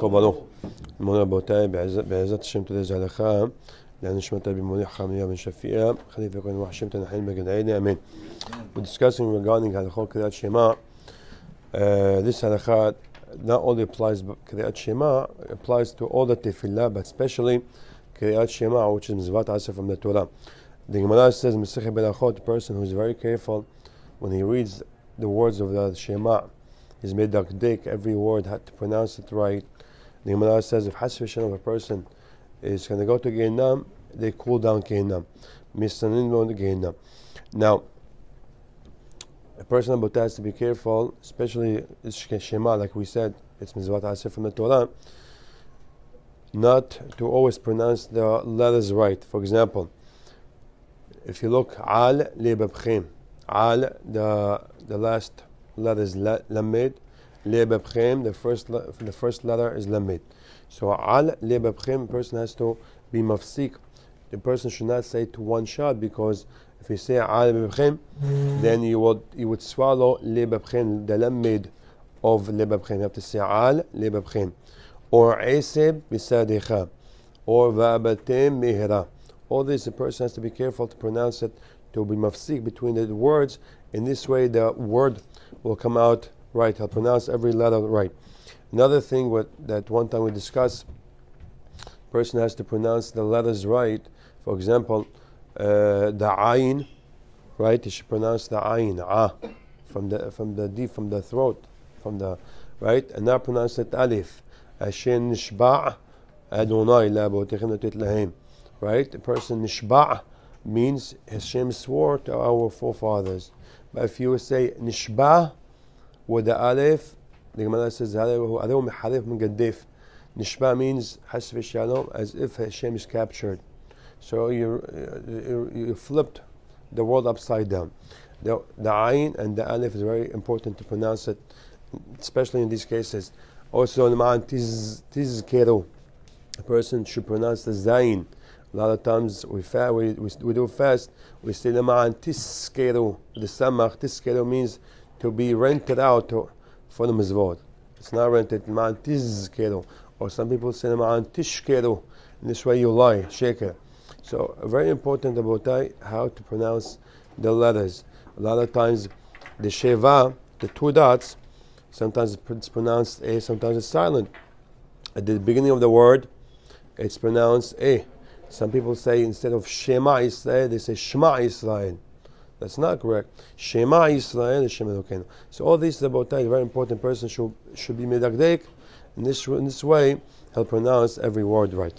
we We're discussing regarding halakha Kriyat Shema This Shema not only applies Kriyat Shema applies to all the tefillah but especially Kriyat Shema which is Mizvat Asa from the Torah The Gemara says Mesech Berachot, the person who is very careful when he reads the words of the Shema is dik every word had to pronounce it right. The Gemara says if Hasvishan of a person is going to go to Gainam, they cool down Gainam. go Gainam. Now, a person about that has to be careful, especially Shema, like we said, it's Mizvat Asir from the Torah, not to always pronounce the letters right. For example, if you look, Al Lebabchim, Al, the, the last letter is Lebabchem, the first the first letter is lamid. So Al Lebabchem, person has to be mafsik. The person should not say to one shot because if you say Al Lebabchem, then you would you would swallow Lebabchem, the lamid of Lebabchem. You have to say Al Lebabchem. Or Asib Bisadecha. Or Vabatem Mihra. All this the person has to be careful to pronounce it to be mafsik between the words. In this way the word will come out right. He'll pronounce every letter right. Another thing what, that one time we discussed, person has to pronounce the letters right. For example, uh, the ayin, right? He should pronounce the ayin ah from the from the deep from the throat, from the right, and not pronounce it alif. Ashin shba' Adonai lahem. Right, the person nishba' means Hashem swore to our forefathers but if you say nishba with the Aleph, the Gemara says aleph miharif min gadif. Nishba means hasif shalom, as if Hashem is captured. So you, you, you flipped the world upside down. The, the ayin and the Aleph is very important to pronounce it, especially in these cases. Also, the man tiz, tizkeru, a person should pronounce the zayin a lot of times we, fa- we, we, we do fast, we say the Lema'an tiskeru. The samach tiskeru means to be rented out to, for the mizvot. It's not rented. Lema'an tiskeru. Or some people say the Lema'an tishkeru. In this way you lie, shaker. So, very important about how to pronounce the letters. A lot of times, the sheva, the two dots, sometimes it's pronounced A, eh, sometimes it's silent. At the beginning of the word, it's pronounced A. Eh. Some people say instead of Shema Israel, they say Shema Israel. That's not correct. Shema Israel is Shema Elokeinu. So all these Rabotai, a very important person, should, should be Medagdek. In this, in this way, he'll pronounce every word right.